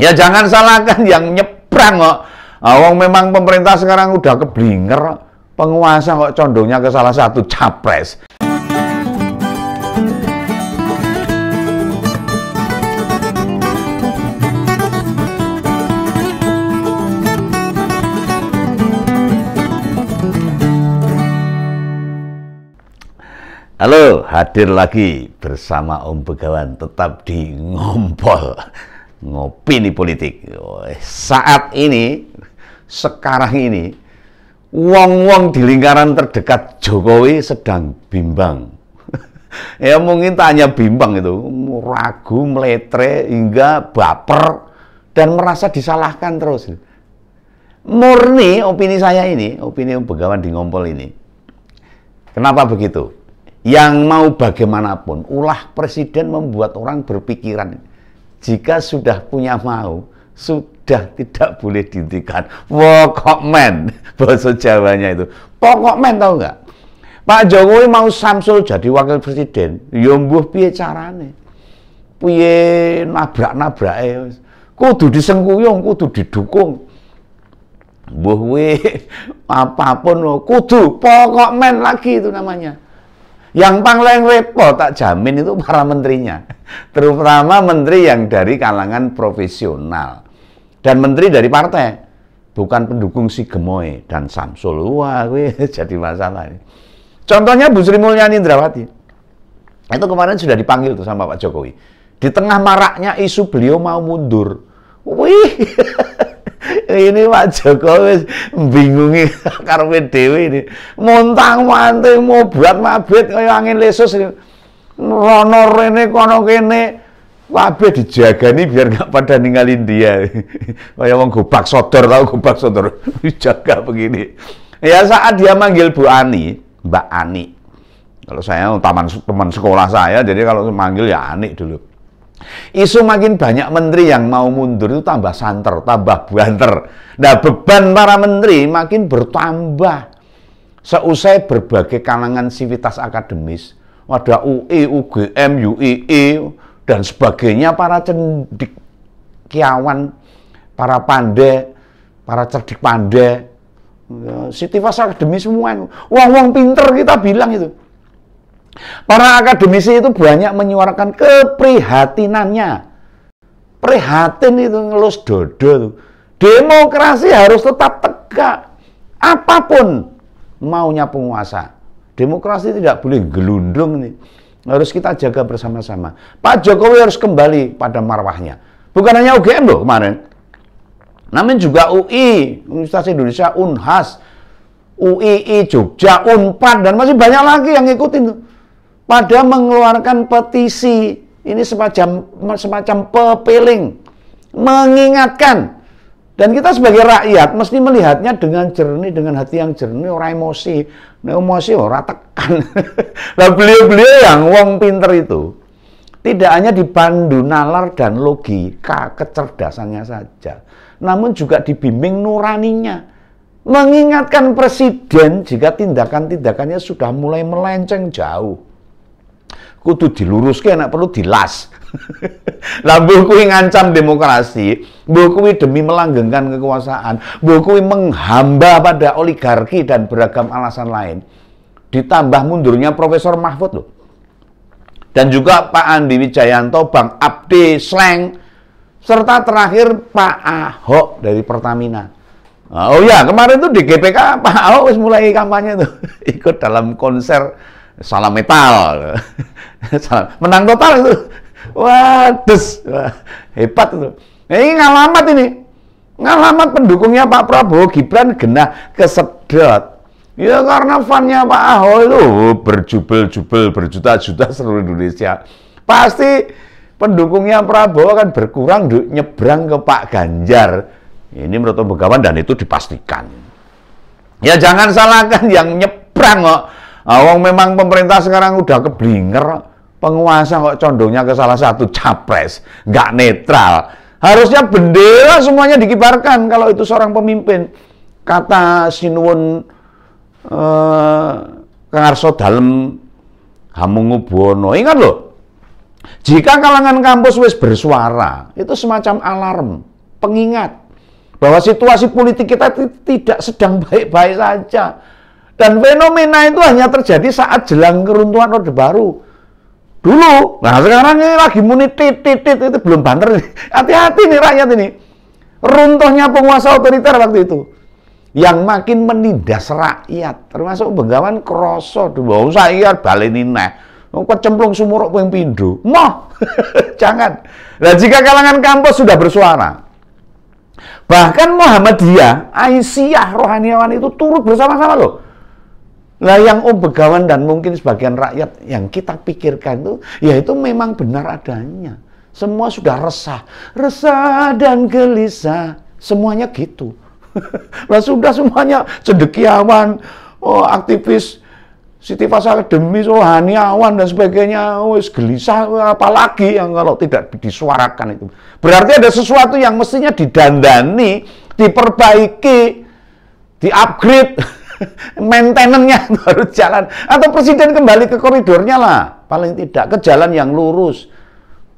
Ya jangan salahkan yang nyebrang kok. Awang ah, oh, memang pemerintah sekarang udah keblinger, penguasa kok condongnya ke salah satu capres. Halo, hadir lagi bersama Om Begawan tetap di Ngompol ngopi di politik. Saat ini, sekarang ini, wong-wong di lingkaran terdekat Jokowi sedang bimbang. ya mungkin tanya bimbang itu, ragu, meletre, hingga baper, dan merasa disalahkan terus. Murni opini saya ini, opini pegawai di ngompol ini. Kenapa begitu? Yang mau bagaimanapun, ulah presiden membuat orang berpikiran jika sudah punya mau, sudah tidak boleh dihentikan. Pokok men, bahasa Jawanya itu. Pokok men tau nggak? Pak Jokowi mau Samsul jadi wakil presiden, yombuh ya piye carane? Piye nabrak nabrak eh kudu disengkuyung, kudu didukung. buhwe apapun kudu pokok men lagi itu namanya. Yang paling repot tak jamin itu para menterinya. Terutama menteri yang dari kalangan profesional. Dan menteri dari partai. Bukan pendukung si Gemoy dan Samsul. Wah, gue jadi masalah ini. Contohnya Bu Sri Mulyani Indrawati. Itu kemarin sudah dipanggil tuh sama Pak Jokowi. Di tengah maraknya isu beliau mau mundur. Wih, ini Pak Jokowi bingungin bingungi Dewi dhewe ini. Montang Mantai mau buat mabit kayak angin lesus. Ronor rene kono kene dijaga nih biar nggak pada ninggalin dia. Kayak wong gobak sodor tau gubak sodor dijaga begini. Ya saat dia manggil Bu Ani, Mbak Ani. Kalau saya teman teman sekolah saya, jadi kalau manggil ya Ani dulu. Isu makin banyak menteri yang mau mundur itu tambah santer, tambah buanter, Nah beban para menteri makin bertambah. Seusai berbagai kalangan sivitas akademis, ada UI, UGM, UII, e, dan sebagainya para cendik, kiawan, para pandai, para cerdik pandai, ya, sivitas akademis semua. Wong-wong pinter kita bilang itu. Para akademisi itu banyak menyuarakan keprihatinannya. Prihatin itu ngelus dodo. Tuh. Demokrasi harus tetap tegak. Apapun maunya penguasa. Demokrasi tidak boleh gelundung nih. Harus kita jaga bersama-sama. Pak Jokowi harus kembali pada marwahnya. Bukan hanya UGM loh kemarin. Namun juga UI, Universitas Indonesia, Unhas, UII, Jogja, Unpad, dan masih banyak lagi yang ngikutin tuh pada mengeluarkan petisi ini semacam semacam pepeling mengingatkan dan kita sebagai rakyat mesti melihatnya dengan jernih, dengan hati yang jernih, orang emosi. Nah, emosi orang tekan. lah beliau-beliau yang wong pinter itu tidak hanya dipandu nalar dan logika kecerdasannya saja, namun juga dibimbing nuraninya. Mengingatkan presiden jika tindakan-tindakannya sudah mulai melenceng jauh kudu diluruske nek perlu dilas. Lah buku kuwi ngancam demokrasi, buku kuwi demi melanggengkan kekuasaan, buku kuwi menghamba pada oligarki dan beragam alasan lain. Ditambah mundurnya Profesor Mahfud loh. Dan juga Pak Andi Wijayanto, Bang Abdi Sleng, serta terakhir Pak Ahok dari Pertamina. Nah, oh ya, kemarin tuh di GPK Pak Ahok mulai kampanye tuh, ikut dalam konser salam metal. salam. Menang total itu. Wah, des. Wah, hebat itu. Nah, ini ngalamat ini. Ngalamat pendukungnya Pak Prabowo Gibran genah kesedot. Ya karena fannya Pak Ahok itu oh, berjubel-jubel berjuta-juta seluruh Indonesia. Pasti pendukungnya Prabowo kan berkurang nyebrang ke Pak Ganjar. Ini menurut Om dan itu dipastikan. Ya jangan salahkan yang nyebrang kok Awang ah, memang pemerintah sekarang udah keblinger, penguasa kok condongnya ke salah satu capres, nggak netral. Harusnya bendera semuanya dikibarkan kalau itu seorang pemimpin. Kata Sinuwun eh, Kang dalam Hamungubwono, ingat loh, jika kalangan kampus wis bersuara, itu semacam alarm, pengingat bahwa situasi politik kita tidak sedang baik-baik saja. Dan fenomena itu hanya terjadi saat jelang keruntuhan Orde Baru. Dulu, nah sekarang ini lagi muni titit itu belum banter. Hati-hati nih rakyat ini. Runtuhnya penguasa otoriter waktu itu yang makin menindas rakyat, termasuk begawan kroso bawah saya baleni cemplung sumur sumuruk yang pindu. Moh, jangan. Nah, jika kalangan kampus sudah bersuara, bahkan Muhammadiyah, Aisyah, rohaniawan itu turut bersama-sama loh Nah yang om begawan dan mungkin sebagian rakyat yang kita pikirkan itu, ya itu memang benar adanya. Semua sudah resah, resah dan gelisah. Semuanya gitu. lah sudah semuanya cedekiawan, oh aktivis Siti Fasa Demi, oh, Haniawan dan sebagainya, oh, gelisah apalagi yang kalau tidak disuarakan itu. Berarti ada sesuatu yang mestinya didandani, diperbaiki, diupgrade maintenance-nya baru jalan. Atau presiden kembali ke koridornya lah, paling tidak ke jalan yang lurus.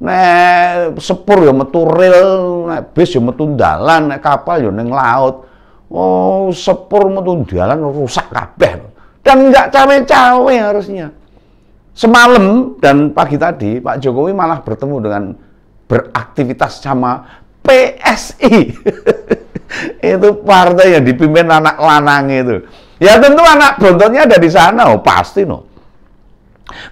Nek sepur ya metu rel, nek bis ya metu dalan, nek kapal ya neng laut. Oh, sepur metu dalan rusak kabeh. Dan nggak cawe-cawe harusnya. Semalam dan pagi tadi Pak Jokowi malah bertemu dengan beraktivitas sama PSI. itu partai yang dipimpin anak lanang itu. Ya tentu anak bontotnya ada di sana, oh, pasti no.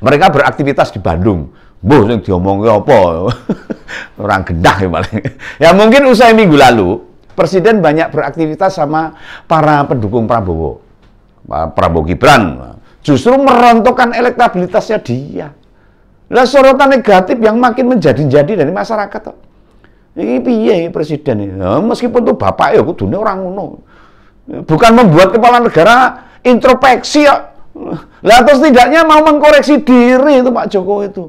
Mereka beraktivitas di Bandung. Boh, yang diomongnya apa? Orang gendah ya paling. Ya mungkin usai minggu lalu, Presiden banyak beraktivitas sama para pendukung Prabowo. Prabowo Gibran justru merontokkan elektabilitasnya dia. Lah sorotan negatif yang makin menjadi-jadi dari masyarakat. Ini piye presiden ini? Ya, meskipun tuh bapak ya dunia orang ngono. Bukan membuat kepala negara introspeksi ya. Lah terus tidaknya mau mengkoreksi diri itu Pak Jokowi itu.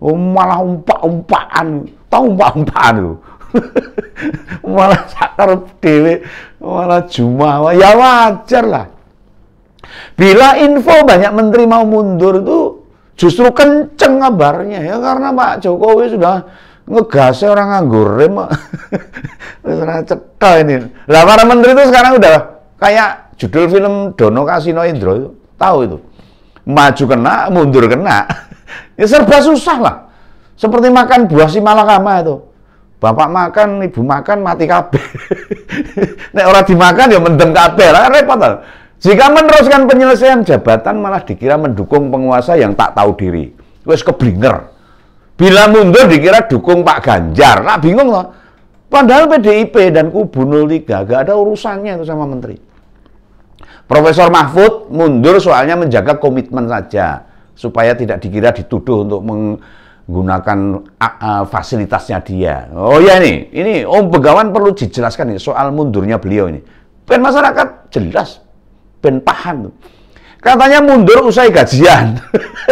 Oh, malah umpak-umpakan. Tahu umpak-umpakan itu. malah sakar dewe, malah jumawa. Ya wajar lah. Bila info banyak menteri mau mundur itu justru kenceng kabarnya ya karena Pak Jokowi sudah ngegasnya orang nganggur rem. Terus cekal ini. Lah para menteri itu sekarang udah Kayak judul film Dono Kasino Indro itu, tahu itu. Maju kena, mundur kena. ya serba susah lah. Seperti makan buah si malakama itu. Bapak makan, ibu makan, mati kabe Nek orang dimakan ya mendem kabe lah, repot lah. Jika meneruskan penyelesaian jabatan malah dikira mendukung penguasa yang tak tahu diri. Wes keblinger. Bila mundur dikira dukung Pak Ganjar. Nah, bingung loh. Padahal PDIP dan kubu 03 gak ada urusannya itu sama menteri. Profesor Mahfud mundur soalnya menjaga komitmen saja supaya tidak dikira dituduh untuk menggunakan fasilitasnya dia. Oh ya ini ini Om oh, Begawan perlu dijelaskan nih soal mundurnya beliau ini. Ben masyarakat jelas, ben paham. Katanya mundur usai gajian.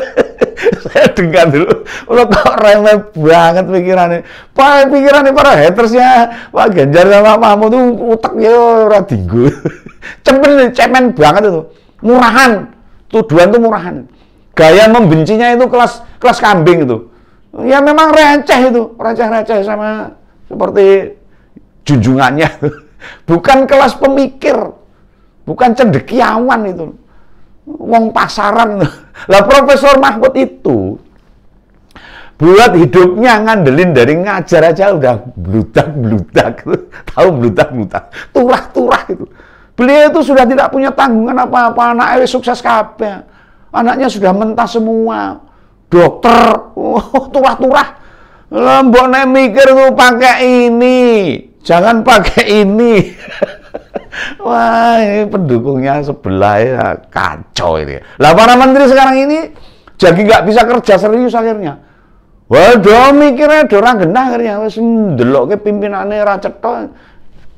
saya dengar dulu, lo kok remeh banget pikirannya. Pak pikirannya para hatersnya Pak Ganjar sama Pak Mahmud tuh utak ya radigo cemen, cemen banget itu. Murahan, tuduhan tuh murahan. Gaya membencinya itu kelas kelas kambing itu. Ya memang receh itu, receh-receh sama seperti junjungannya. Bukan kelas pemikir, bukan cendekiawan itu wong pasaran. Lah Profesor Mahmud itu buat hidupnya ngandelin dari ngajar aja udah bludak bludak tahu bludak bludak turah turah itu beliau itu sudah tidak punya tanggungan apa apa Anak anaknya sukses kabeh anaknya sudah mentah semua dokter oh, turah turah lembok mikir tuh pakai ini jangan pakai ini Wah, ini pendukungnya sebelah ya, kacau ini. Lah para menteri sekarang ini jadi nggak bisa kerja serius akhirnya. Waduh, mikirnya dorang genah akhirnya. Wes ndelok ke pimpinannya ra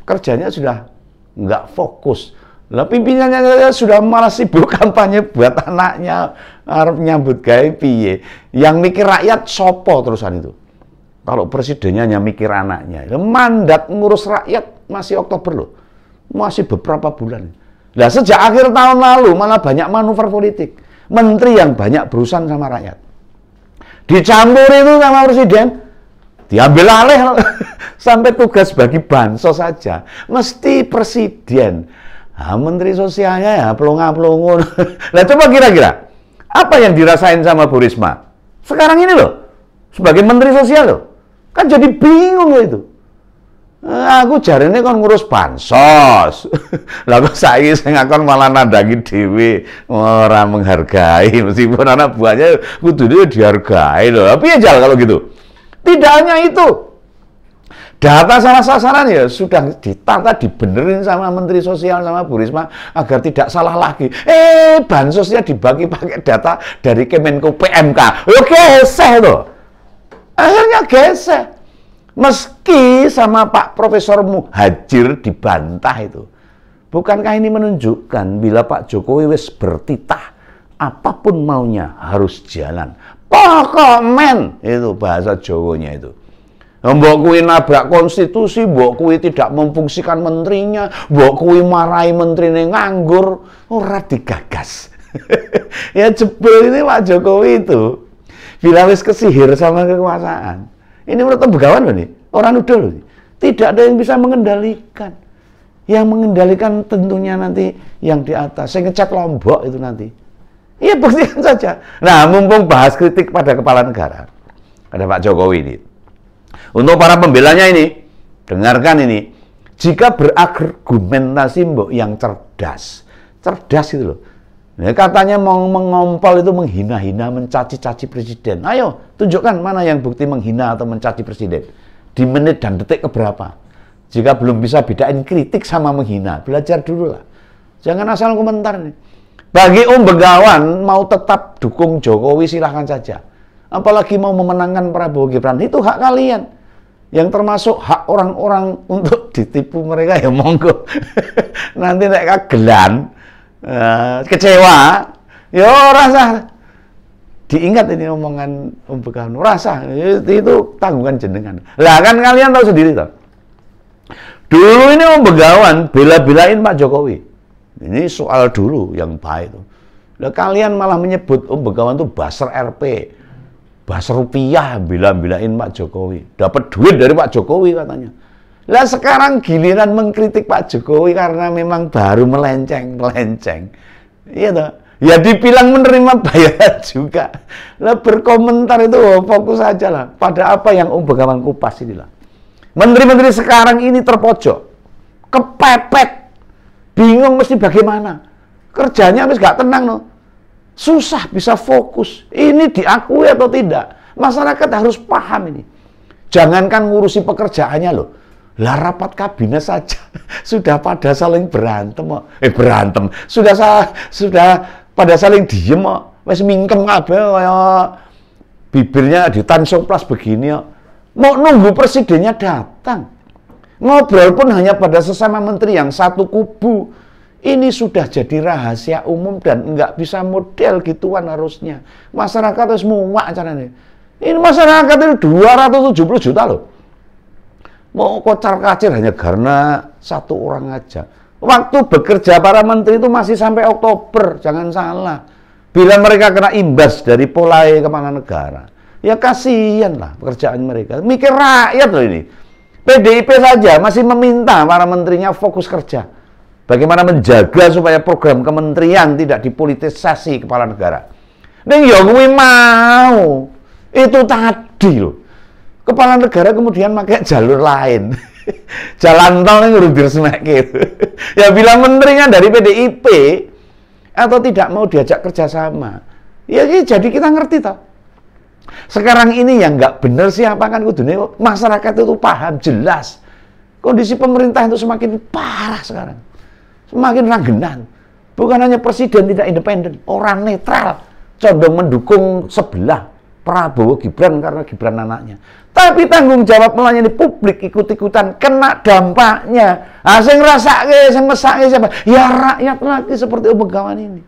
Kerjanya sudah nggak fokus. Lah pimpinannya sudah malah sibuk kampanye buat anaknya harus nyambut gawe piye. Yang mikir rakyat sopo terusan itu. Kalau presidennya hanya mikir anaknya. Mandat ngurus rakyat masih Oktober loh. Masih beberapa bulan. Nah, sejak akhir tahun lalu malah banyak manuver politik. Menteri yang banyak berusan sama rakyat. Dicampur itu sama presiden, diambil alih sampai tugas bagi bansos saja. Mesti presiden. Ah, menteri sosialnya ya pelongo-pelongo. nah, coba kira-kira apa yang dirasain sama Bu Risma? Sekarang ini loh, sebagai menteri sosial loh. Kan jadi bingung loh itu. Eh, aku jarene kon ngurus bansos. lalu kok saiki sing akon malah nandangi dhewe, ora menghargai meskipun anak buahnya kudune dihargai loh. Tapi ya jal kalau gitu. Tidak hanya itu. Data salah sasaran ya sudah ditata dibenerin sama Menteri Sosial sama Bu Risma agar tidak salah lagi. Eh, bansosnya dibagi pakai data dari Kemenko PMK. Oke, geseh loh. Akhirnya geseh. Meski sama Pak Profesor Muhajir dibantah itu. Bukankah ini menunjukkan bila Pak Jokowi wis bertitah apapun maunya harus jalan. pokok men itu bahasa Jawanya itu. Mbok kuwi nabrak konstitusi, mbok kuwi tidak memfungsikan menterinya, mbok kuwi marai menterine nganggur, ora digagas. ya jebol ini Pak Jokowi itu. Bila wis kesihir sama kekuasaan, ini menurut pembegawan loh nih, orang udah loh. Tidak ada yang bisa mengendalikan. Yang mengendalikan tentunya nanti yang di atas. Saya ngecat Lombok itu nanti. Iya buktikan saja. Nah mumpung bahas kritik pada kepala negara. Ada Pak Jokowi ini. Untuk para pembelanya ini, dengarkan ini. Jika berargumentasi mbok yang cerdas. Cerdas itu loh Ya, katanya mau mengompol itu menghina-hina, mencaci-caci presiden. Ayo, tunjukkan mana yang bukti menghina atau mencaci presiden. Di menit dan detik keberapa. Jika belum bisa bedain kritik sama menghina, belajar dulu lah. Jangan asal komentar nih. Bagi Om Begawan, mau tetap dukung Jokowi silahkan saja. Apalagi mau memenangkan Prabowo Gibran, itu hak kalian. Yang termasuk hak orang-orang untuk ditipu mereka ya monggo. Nanti mereka gelan Eh, kecewa ya rasa diingat ini omongan Om Begawan rasa ya, itu tanggungan jenengan lah kan kalian tahu sendiri toh dulu ini Om Begawan bela-belain Pak Jokowi ini soal dulu yang baik tuh lah kalian malah menyebut Om Begawan tuh baser RP bahasa rupiah bila-bilain Pak Jokowi. Dapat duit dari Pak Jokowi katanya. Lah sekarang giliran mengkritik Pak Jokowi karena memang baru melenceng-melenceng. Iya toh? Ya dibilang menerima bayaran juga. Lah berkomentar itu oh, fokus aja lah pada apa yang Om Begawan kupas inilah. Menteri-menteri sekarang ini terpojok. Kepepet. Bingung mesti bagaimana. Kerjanya habis gak tenang loh. Susah bisa fokus. Ini diakui atau tidak. Masyarakat harus paham ini. Jangankan ngurusi pekerjaannya loh lah rapat kabinet saja sudah pada saling berantem kok. Eh berantem, sudah sa sudah pada saling diem kok. Wes mingkem kabeh kaya bibirnya ditansung plus begini kok. Mau nunggu presidennya datang. Ngobrol pun hanya pada sesama menteri yang satu kubu. Ini sudah jadi rahasia umum dan nggak bisa model gituan harusnya. Masyarakat harus muak caranya. Ini masyarakat itu 270 juta loh mau kocar kacir hanya karena satu orang aja. Waktu bekerja para menteri itu masih sampai Oktober, jangan salah. Bila mereka kena imbas dari polai kemana negara, ya kasihan lah pekerjaan mereka. Mikir rakyat loh ini. PDIP saja masih meminta para menterinya fokus kerja. Bagaimana menjaga supaya program kementerian tidak dipolitisasi kepala negara. Ini ya mau. Itu tadi loh kepala negara kemudian pakai jalur lain. Jalan tol yang rundir semakin. ya bila menterinya dari PDIP atau tidak mau diajak kerjasama, ya, ya jadi kita ngerti toh. Sekarang ini yang nggak benar siapa apa kan kudunya masyarakat itu paham jelas. Kondisi pemerintah itu semakin parah sekarang. Semakin ragenan. Bukan hanya presiden tidak independen, orang netral condong mendukung sebelah Prabowo Gibran karena Gibran anaknya. Tapi tanggung jawab melayani publik ikut-ikutan kena dampaknya. Ah sing rasake sing mesake siapa? Ya rakyat lagi seperti pegawai ini.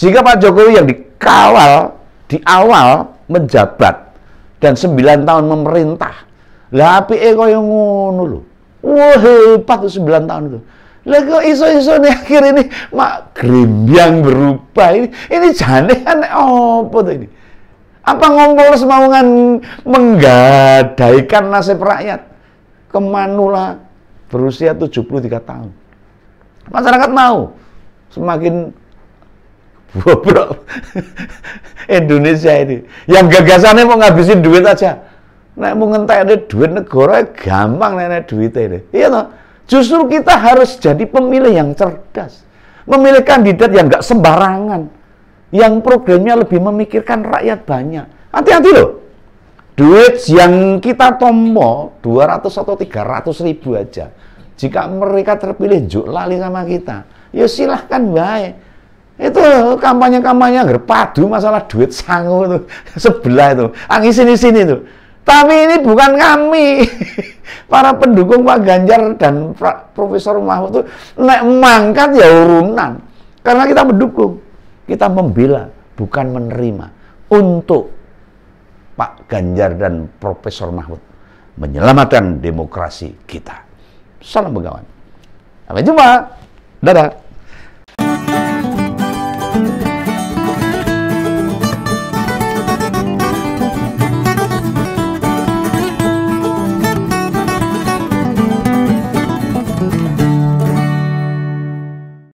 Jika Pak Jokowi yang dikawal di awal menjabat dan sembilan tahun memerintah. Lah ego yang ngono lho. Wah hebat sembilan tahun itu. Lah iso-iso nih akhir ini mak yang berubah ini ini jane aneh apa tuh ini? Apa ngompol semaungan menggadaikan nasib rakyat? Kemanula berusia 73 tahun. Masyarakat mau semakin bobrok Indonesia ini. Yang gagasannya mau ngabisin duit aja. Nek mau ada duit negara gampang nenek duit ini. Iya toh? Justru kita harus jadi pemilih yang cerdas. Memilih kandidat yang gak sembarangan yang programnya lebih memikirkan rakyat banyak. Hati-hati loh. Duit yang kita tombo 200 atau 300 ribu aja. Jika mereka terpilih juk lali sama kita, ya silahkan baik. Itu kampanye-kampanye gerpadu masalah duit sangu itu sebelah itu. Angis ah, sini sini itu. Tapi ini bukan kami. Para pendukung Pak Ganjar dan Profesor Mahfud itu nek mangkat ya urunan. Karena kita mendukung. Kita membela, bukan menerima. Untuk Pak Ganjar dan Profesor Mahfud menyelamatkan demokrasi kita. Salam begawan. Sampai jumpa. Dadah.